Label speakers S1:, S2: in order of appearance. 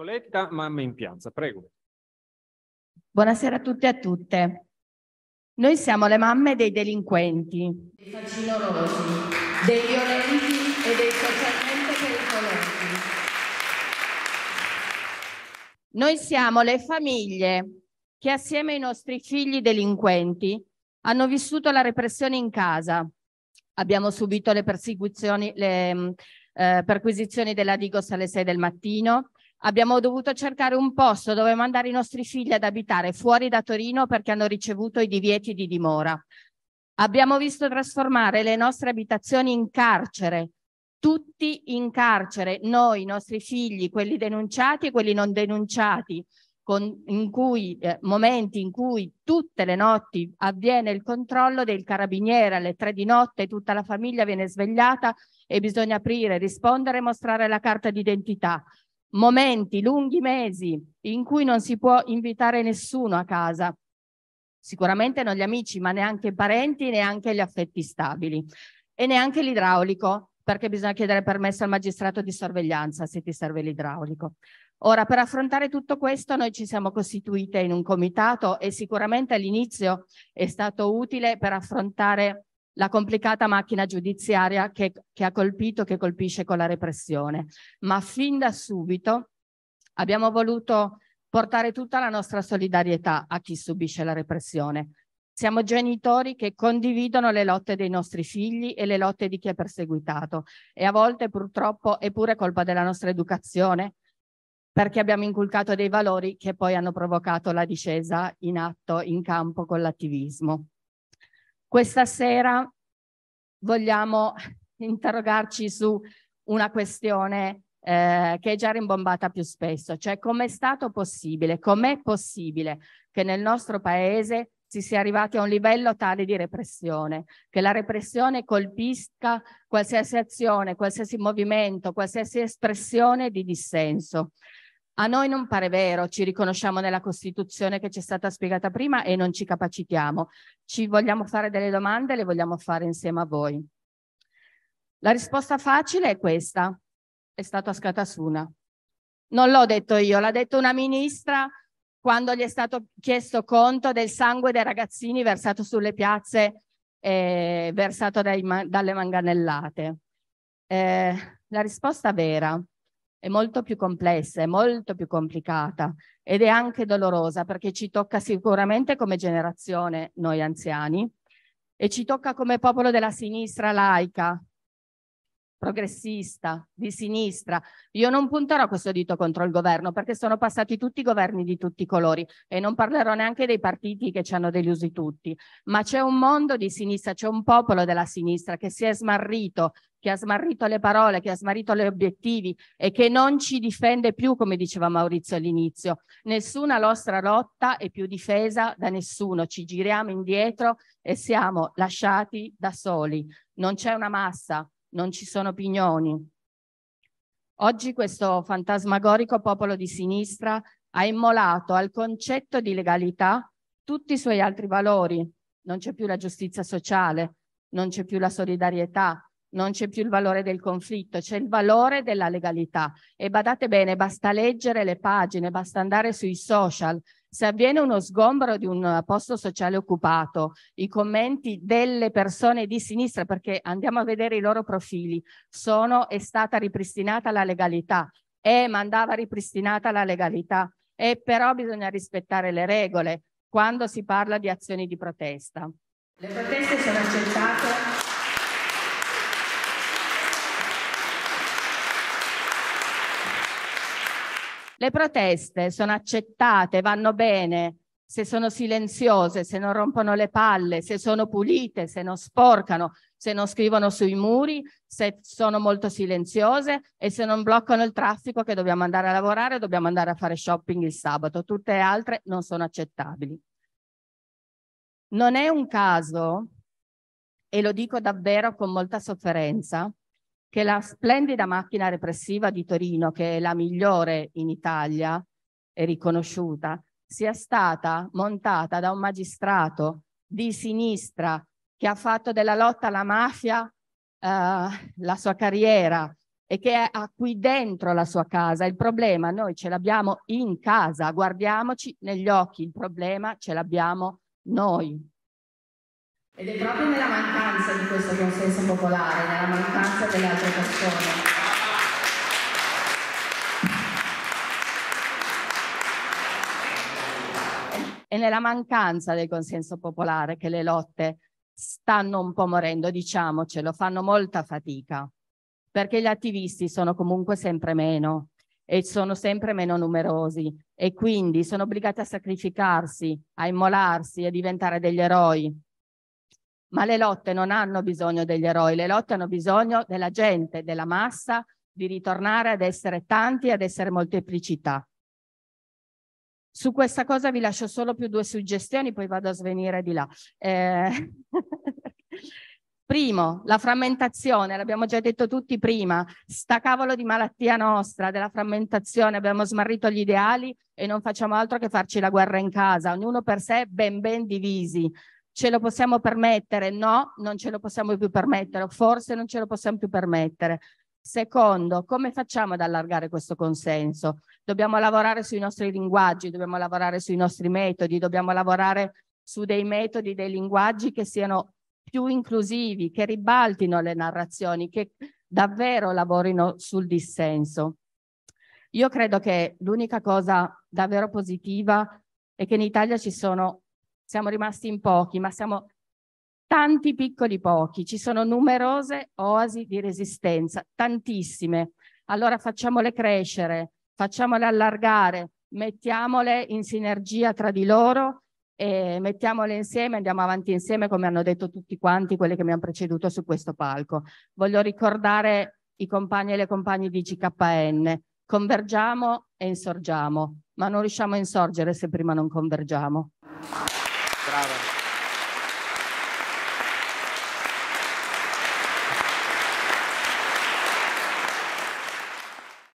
S1: Nicoletta, mamme in piazza, prego. Buonasera a tutti e a tutte. Noi siamo le mamme dei delinquenti, dei facinorosi, dei violenti e dei socialmente pericolosi. Noi siamo le famiglie che assieme ai nostri figli delinquenti hanno vissuto la repressione in casa. Abbiamo subito le persecuzioni, le mm, eh, perquisizioni della Digos alle 6 del mattino, Abbiamo dovuto cercare un posto dove mandare i nostri figli ad abitare fuori da Torino perché hanno ricevuto i divieti di dimora. Abbiamo visto trasformare le nostre abitazioni in carcere, tutti in carcere, noi, i nostri figli, quelli denunciati e quelli non denunciati, con, in cui, eh, momenti in cui tutte le notti avviene il controllo del carabiniere, alle tre di notte tutta la famiglia viene svegliata e bisogna aprire, rispondere e mostrare la carta d'identità momenti, lunghi mesi in cui non si può invitare nessuno a casa. Sicuramente non gli amici, ma neanche i parenti, neanche gli affetti stabili e neanche l'idraulico, perché bisogna chiedere permesso al magistrato di sorveglianza se ti serve l'idraulico. Ora, per affrontare tutto questo, noi ci siamo costituite in un comitato e sicuramente all'inizio è stato utile per affrontare la complicata macchina giudiziaria che, che ha colpito, che colpisce con la repressione. Ma fin da subito abbiamo voluto portare tutta la nostra solidarietà a chi subisce la repressione. Siamo genitori che condividono le lotte dei nostri figli e le lotte di chi è perseguitato e a volte purtroppo è pure colpa della nostra educazione perché abbiamo inculcato dei valori che poi hanno provocato la discesa in atto in campo con l'attivismo. Questa sera vogliamo interrogarci su una questione eh, che è già rimbombata più spesso, cioè come è stato possibile, com'è possibile che nel nostro paese si sia arrivati a un livello tale di repressione, che la repressione colpisca qualsiasi azione, qualsiasi movimento, qualsiasi espressione di dissenso. A noi non pare vero, ci riconosciamo nella Costituzione che ci è stata spiegata prima e non ci capacitiamo. Ci vogliamo fare delle domande, le vogliamo fare insieme a voi. La risposta facile è questa, è stato a Scatasuna. Non l'ho detto io, l'ha detto una ministra quando gli è stato chiesto conto del sangue dei ragazzini versato sulle piazze, eh, versato dai, dalle manganellate. Eh, la risposta vera è molto più complessa, è molto più complicata ed è anche dolorosa perché ci tocca sicuramente come generazione noi anziani e ci tocca come popolo della sinistra laica, progressista, di sinistra. Io non punterò questo dito contro il governo perché sono passati tutti i governi di tutti i colori e non parlerò neanche dei partiti che ci hanno delusi tutti, ma c'è un mondo di sinistra, c'è un popolo della sinistra che si è smarrito, che ha smarrito le parole, che ha smarrito gli obiettivi e che non ci difende più, come diceva Maurizio all'inizio. Nessuna nostra lotta è più difesa da nessuno, ci giriamo indietro e siamo lasciati da soli. Non c'è una massa, non ci sono pignoni. Oggi questo fantasmagorico popolo di sinistra ha immolato al concetto di legalità tutti i suoi altri valori. Non c'è più la giustizia sociale, non c'è più la solidarietà, non c'è più il valore del conflitto, c'è il valore della legalità. E badate bene, basta leggere le pagine, basta andare sui social. Se avviene uno sgombro di un posto sociale occupato, i commenti delle persone di sinistra, perché andiamo a vedere i loro profili, sono, è stata ripristinata la legalità. Eh, ma andava ripristinata la legalità. Eh, però bisogna rispettare le regole quando si parla di azioni di protesta. Le proteste sono accettate Le proteste sono accettate, vanno bene se sono silenziose, se non rompono le palle, se sono pulite, se non sporcano, se non scrivono sui muri, se sono molto silenziose e se non bloccano il traffico che dobbiamo andare a lavorare, dobbiamo andare a fare shopping il sabato. Tutte altre non sono accettabili. Non è un caso, e lo dico davvero con molta sofferenza, che la splendida macchina repressiva di Torino, che è la migliore in Italia e riconosciuta, sia stata montata da un magistrato di sinistra che ha fatto della lotta alla mafia eh, la sua carriera e che ha qui dentro la sua casa. Il problema noi ce l'abbiamo in casa, guardiamoci negli occhi, il problema ce l'abbiamo noi. Ed è proprio nella mancanza di questo consenso popolare, nella mancanza delle altre persone. È nella mancanza del consenso popolare che le lotte stanno un po' morendo, diciamocelo, fanno molta fatica, perché gli attivisti sono comunque sempre meno e sono sempre meno numerosi e quindi sono obbligati a sacrificarsi, a immolarsi, a diventare degli eroi ma le lotte non hanno bisogno degli eroi, le lotte hanno bisogno della gente, della massa, di ritornare ad essere tanti, ad essere molteplicità. Su questa cosa vi lascio solo più due suggestioni, poi vado a svenire di là. Eh... Primo, la frammentazione, l'abbiamo già detto tutti prima, sta cavolo di malattia nostra, della frammentazione, abbiamo smarrito gli ideali e non facciamo altro che farci la guerra in casa, ognuno per sé ben ben divisi ce lo possiamo permettere? No, non ce lo possiamo più permettere, forse non ce lo possiamo più permettere. Secondo, come facciamo ad allargare questo consenso? Dobbiamo lavorare sui nostri linguaggi, dobbiamo lavorare sui nostri metodi, dobbiamo lavorare su dei metodi, dei linguaggi che siano più inclusivi, che ribaltino le narrazioni, che davvero lavorino sul dissenso. Io credo che l'unica cosa davvero positiva è che in Italia ci sono siamo rimasti in pochi, ma siamo tanti piccoli pochi, ci sono numerose oasi di resistenza, tantissime. Allora facciamole crescere, facciamole allargare, mettiamole in sinergia tra di loro e mettiamole insieme, andiamo avanti insieme come hanno detto tutti quanti quelli che mi hanno preceduto su questo palco. Voglio ricordare i compagni e le compagne di GKN, convergiamo e insorgiamo, ma non riusciamo a insorgere se prima non convergiamo.